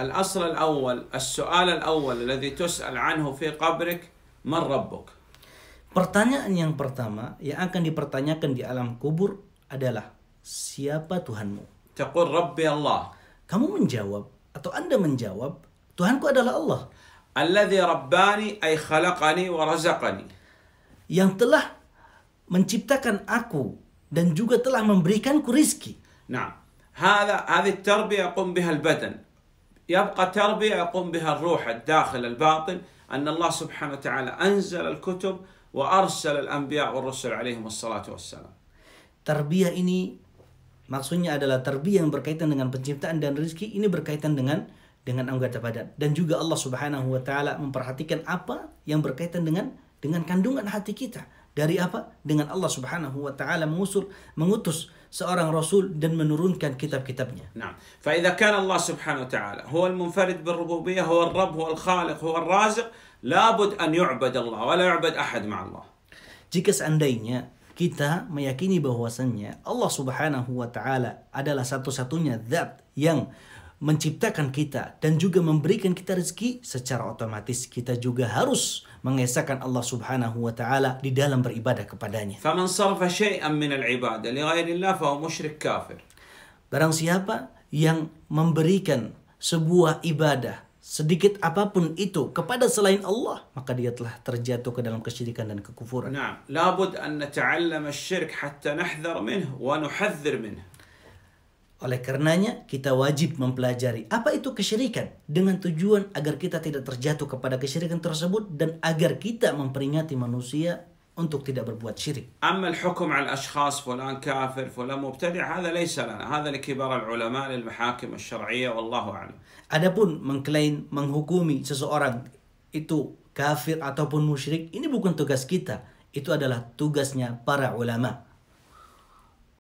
الأصل الأول السؤال الأول الذي تسأل عنه في قبرك من ربك Pertanyaan yang pertama yang akan dipertanyakan di alam kubur adalah siapa Tuhanmu? Taqul Rabbi Allah. Kamu menjawab atau Anda menjawab Tuhanku adalah Allah. Alladhi rabbani ay khalaqani wa razaqani. Yang telah menciptakan aku dan juga telah memberikanku rizki. Nah, هذا هذه التربية يقوم بها البدن يبقى تربية يقوم بها الروح الداخل الباطن أن الله سبحانه وتعالى أنزل الكتب وأرسل الأنبياء والرسل عليهم الصلاة والسلام تربية ini maksudnya adalah terbi yang berkaitan dengan penciptaan dan rezeki ini berkaitan dengan dengan anggota badan dan juga Allah Subhanahu wa taala memperhatikan apa yang berkaitan dengan dengan kandungan hati kita. Dari apa? Dengan Allah Subhanahu wa taala mengusul, mengutus seorang rasul dan menurunkan kitab-kitabnya. Nah, Allah فإذا كان الله سبحانه وتعالى هو المنفرد بالربوبية هو الرب هو الخالق هو الرازق لابد أن يعبد الله ولا يعبد أحد ma Allah. Jika seandainya kita meyakini bahwasannya Allah Subhanahu wa taala adalah satu-satunya zat yang menciptakan kita dan juga memberikan kita rezeki secara otomatis kita juga harus mengesahkan Allah Subhanahu wa taala di dalam beribadah kepadanya. Faman sarfa syai'an min al-ibadah li ghairillah fa musyrik kafir. Barang siapa yang memberikan sebuah ibadah sedikit apapun itu kepada selain Allah maka dia telah terjatuh ke dalam kesyirikan dan kekufuran. Nah, labud an nata'allama asy-syirk hatta nahdhar minhu wa nuhadhdhir minhu. Oleh karenanya, kita wajib mempelajari apa itu kesyirikan dengan tujuan agar kita tidak terjatuh kepada kesyirikan tersebut dan agar kita memperingati manusia untuk tidak berbuat syirik. أما الحكم على الأشخاص فلان كافر فلان مبتدع هذا ليس al-ulama lil-mahakim al-syar'iyyah wallahu alam. Adapun mengklaim menghukumi seseorang itu kafir ataupun musyrik ini bukan tugas kita, itu adalah tugasnya para ulama.